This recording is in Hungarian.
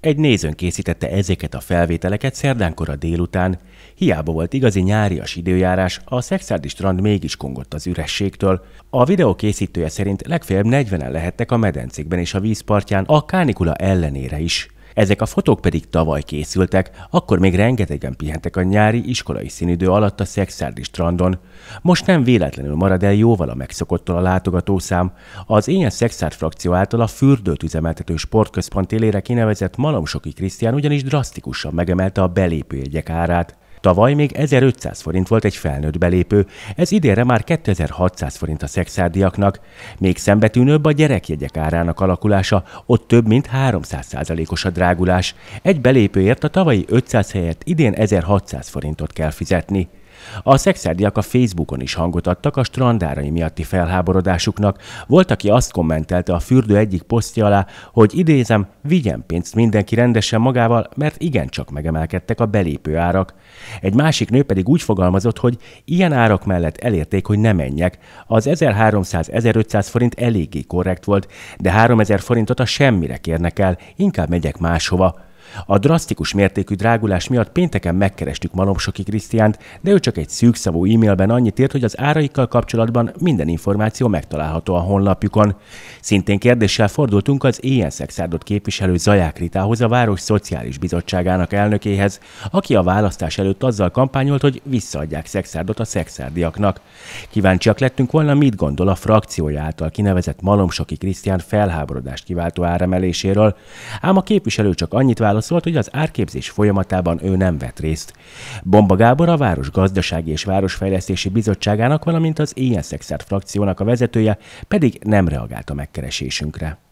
Egy nézőn készítette ezeket a felvételeket szerdánkora délután. Hiába volt igazi nyárias időjárás, a szexádi strand mégis kongott az ürességtől. A videó készítője szerint legfeljebb 40-en lehettek a medencékben és a vízpartján, a kánikula ellenére is. Ezek a fotók pedig tavaly készültek, akkor még rengetegen pihentek a nyári iskolai színidő alatt a Szexárdi strandon. Most nem véletlenül marad el jóval a megszokottól a látogatószám. Az én Szexárd frakció által a fürdőt üzemeltető sportközpont élére kinevezett Malomsoki Krisztián ugyanis drasztikusan megemelte a belépőjegyek árát. Tavaly még 1500 forint volt egy felnőtt belépő, ez idénre már 2600 forint a szexárdiaknak. Még szembetűnőbb a gyerekjegyek árának alakulása, ott több mint 300%-os a drágulás. Egy belépőért a tavalyi 500 helyett idén 1600 forintot kell fizetni. A szexárdiak a Facebookon is hangot adtak a strandárai miatti felháborodásuknak. Volt, aki azt kommentelte a fürdő egyik posztja alá, hogy idézem, vigyen pénzt mindenki rendesen magával, mert igencsak megemelkedtek a belépő árak. Egy másik nő pedig úgy fogalmazott, hogy ilyen árak mellett elérték, hogy ne menjek. Az 1300-1500 forint eléggé korrekt volt, de 3000 forintot a semmire kérnek el, inkább megyek máshova. A drasztikus mértékű drágulás miatt pénteken megkerestük Malomsoki Krisztiánt, de ő csak egy szűkszavú e-mailben annyit írt, hogy az áraikkal kapcsolatban minden információ megtalálható a honlapjukon. Szintén kérdéssel fordultunk az ilyen szexárdot képviselő Zaják Ritához, a Város Szociális Bizottságának elnökéhez, aki a választás előtt azzal kampányolt, hogy visszaadják szexárdot a szexárdiaknak. Kíváncsiak lettünk volna, mit gondol a frakciója által kinevezett Malomsoki Krisztián felháborodást kiváltó áremeléséről, ám a képviselő csak annyit válaszolt, válaszolt, hogy az árképzés folyamatában ő nem vett részt. Bomba Gábor a Város Gazdasági és Városfejlesztési Bizottságának, valamint az ilyen szexert frakciónak a vezetője pedig nem reagált a megkeresésünkre.